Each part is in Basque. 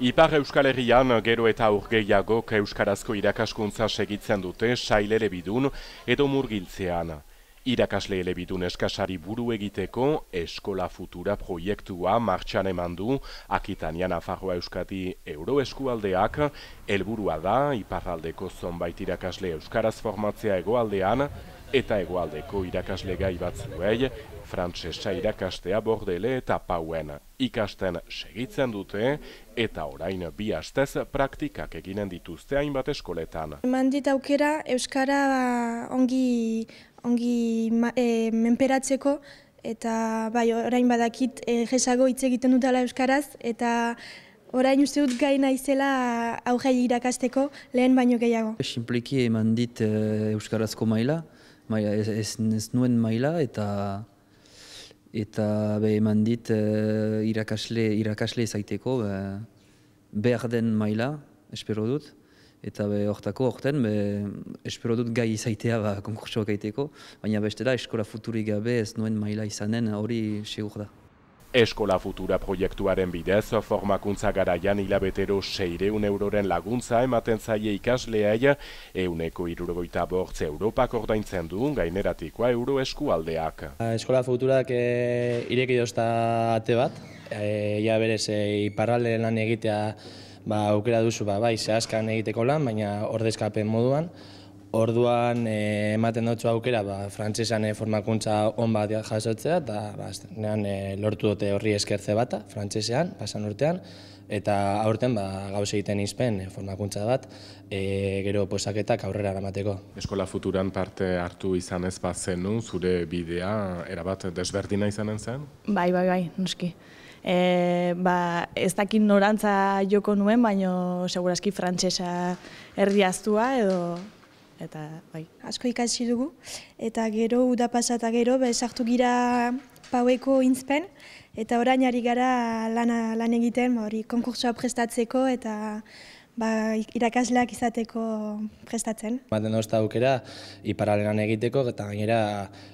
Ipar Euskal Herrian gero eta aurgeiagok Euskarazko irakaskuntza segitzen dute saile bidun edo murgiltzean. Irakasle elebidun eskasari buru egiteko Eskola Futura proiektua martxan eman du Akitania Nafarroa Euskati Euroeskualdeak, helburua da, iparraldeko zonbait irakasle Euskaraz formatzea egoaldean, eta egoaldeko irakasle gai batzuei, frantsesa irakastea bordele eta pauen ikasten segitzen dute eta orain bi astez praktikak eginen dituzte hainbat eskoletan. Mandit aukera Euskara ba, ongi, ongi e, menperatzeko eta bai orain badakit e, jesago hitz egiten dutela Euskaraz eta Orain uste dut gai naizela aurrei irakasteko lehen baino gehiago. Simpliki eman dit e, Euskarazko maila, ez, ez, ez nuen maila eta eta be eman dit eh, irakasle irakasle zaiteko be, behar den maila espero dut eta be hortako horten espero dut gai zaitea ba, konkurtsoak aiteko, baina bestela eskola futuri gabe ez nuen maila izanen hori segur da. Eskola Futura proiektuaren bidez, formakuntza garaian hilabetero seireun euroren laguntza ematen zaie ikasleai euneko irurgoita bortz Europak ordaintzen duen gaineratikoa euro ba, Eskola Futurak e, ireki dozta ate bat, e, eh, ja berez e, iparralde lan egitea ba, aukera duzu, ba, bai, zehaskan egiteko lan, baina ordezkapen moduan, Orduan eh, ematen dutxo aukera ba, frantzesan eh, formakuntza on bat jasotzea, eta ba, nean, eh, lortu dute horri eskertze bat, frantzesean, pasan urtean, eta aurten ba, gauz egiten izpen formakuntza bat, e, gero posaketak aurrera aramateko. Eskola futuran parte hartu izan ez bat zenu, zure bidea, erabat desberdina izanen zen? Bai, bai, bai, noski. E, ba, ez dakit norantza joko nuen, baino segurazki frantsesa erdiaztua edo eta bai. Asko ikasi dugu, eta gero, uda pasata gero, sartu gira paueko intzpen, eta orainari gara lan, lan egiten, ba, hori konkurtsoa prestatzeko, eta ba, irakasleak izateko prestatzen. Baten da usta aukera, iparalenan egiteko, eta gainera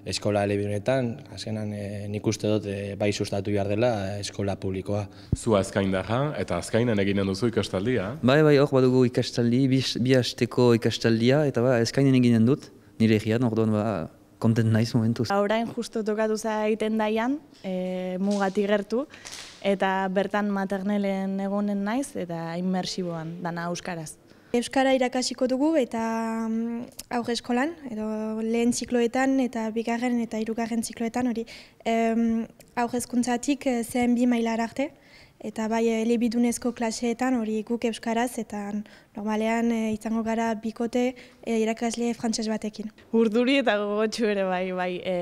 eskola elebirunetan, azkenan e, nik uste dut eh, bai sustatu behar dela eh, eskola publikoa. Zua azkain daja, eta azkainan eginen duzu ikastaldia? Bai, bai, hor badugu ikastaldi, bi, hasteko ikastaldia, eta ba, azkainan eginen dut, nire egian, orduan ba, konten naiz momentuz. Horain, ba, justu tokatu zaiten daian, e, mugati gertu, eta bertan maternelen egonen naiz eta immersiboan dana euskaraz. Euskara irakasiko dugu eta mm, aurre eskolan, edo lehen zikloetan eta bigarren eta irugarren zikloetan hori. Aurre eskuntzatik zehen bi mailar arte, Eta bai, elebidunezko eh, klaseetan hori guk euskaraz, eta normalean e, izango gara bikote e, irakasle frantses batekin. Urduri eta gogotxu ere bai, bai, e,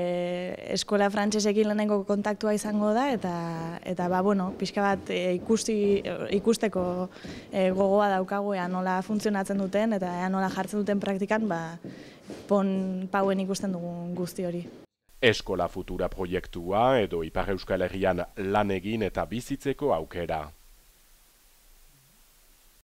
eskola frantsesekin lehenengo kontaktua izango da, eta, eta ba, bueno, pixka bat e, ikusteko gogoa daukagu nola funtzionatzen duten, eta ean nola jartzen duten praktikan, ba, pon pauen ikusten dugun guzti hori eskola futura proiektua edo Ipar Euskal Herrian lan egin eta bizitzeko aukera.